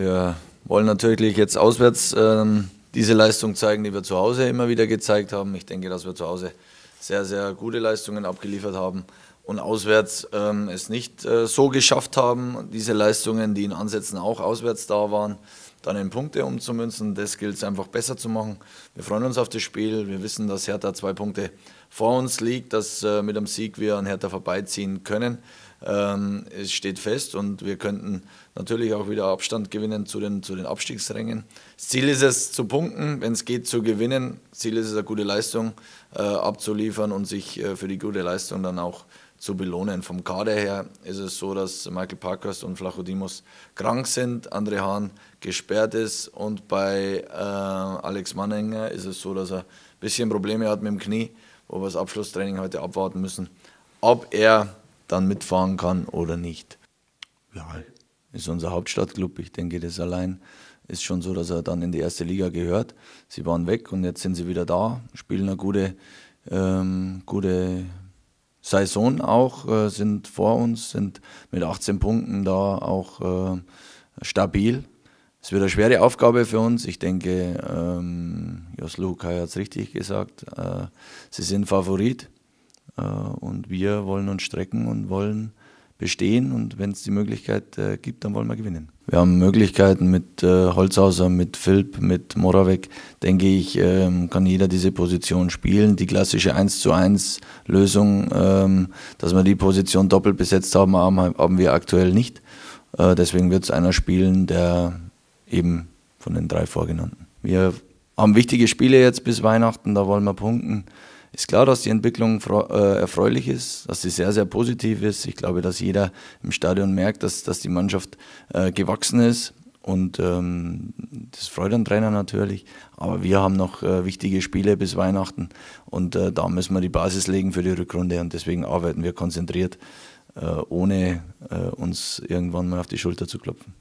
Wir wollen natürlich jetzt auswärts ähm, diese Leistung zeigen, die wir zu Hause immer wieder gezeigt haben. Ich denke, dass wir zu Hause sehr, sehr gute Leistungen abgeliefert haben und auswärts ähm, es nicht äh, so geschafft haben, diese Leistungen, die in Ansätzen auch auswärts da waren, dann in Punkte umzumünzen. Das gilt es einfach besser zu machen. Wir freuen uns auf das Spiel. Wir wissen, dass Hertha zwei Punkte vor uns liegt, dass äh, mit dem Sieg wir an Hertha vorbeiziehen können. Ähm, es steht fest und wir könnten natürlich auch wieder Abstand gewinnen zu den, zu den Abstiegsrängen. Das Ziel ist es zu punkten, wenn es geht zu gewinnen. Das Ziel ist es, eine gute Leistung äh, abzuliefern und sich äh, für die gute Leistung dann auch zu belohnen. Vom Kader her ist es so, dass Michael Parkhurst und Flachodimus krank sind, André Hahn gesperrt ist und bei äh, Alex Mannenger ist es so, dass er ein bisschen Probleme hat mit dem Knie, wo wir das Abschlusstraining heute abwarten müssen, ob er dann mitfahren kann oder nicht. Ja, ist unser Hauptstadtclub. Ich denke, das allein ist schon so, dass er dann in die erste Liga gehört. Sie waren weg und jetzt sind sie wieder da, spielen eine gute, ähm, gute Saison auch, äh, sind vor uns, sind mit 18 Punkten da auch äh, stabil. Es wird eine schwere Aufgabe für uns. Ich denke, ähm, Jos Lukai hat es richtig gesagt. Äh, sie sind Favorit. Äh, und wir wollen uns strecken und wollen bestehen. Und wenn es die Möglichkeit äh, gibt, dann wollen wir gewinnen. Wir haben Möglichkeiten mit äh, Holzhauser, mit Philipp, mit Moravec. Denke ich, ähm, kann jeder diese Position spielen. Die klassische 1 zu 1 Lösung, ähm, dass wir die Position doppelt besetzt haben, haben, wir aktuell nicht. deswegen wird es einer spielen, der eben von den drei vorgenannten. Wir haben wichtige Spiele jetzt bis Weihnachten, da wollen wir punkten. Ist klar, dass die Entwicklung äh, erfreulich ist, dass sie sehr, sehr positiv ist. Ich glaube, dass jeder im Stadion merkt, dass, dass die Mannschaft äh, gewachsen ist. Und ähm, das freut den Trainer natürlich. Aber wir haben noch äh, wichtige Spiele bis Weihnachten. Und äh, da müssen wir die Basis legen für die Rückrunde. Und deswegen arbeiten wir konzentriert, äh, ohne äh, uns irgendwann mal auf die Schulter zu klopfen.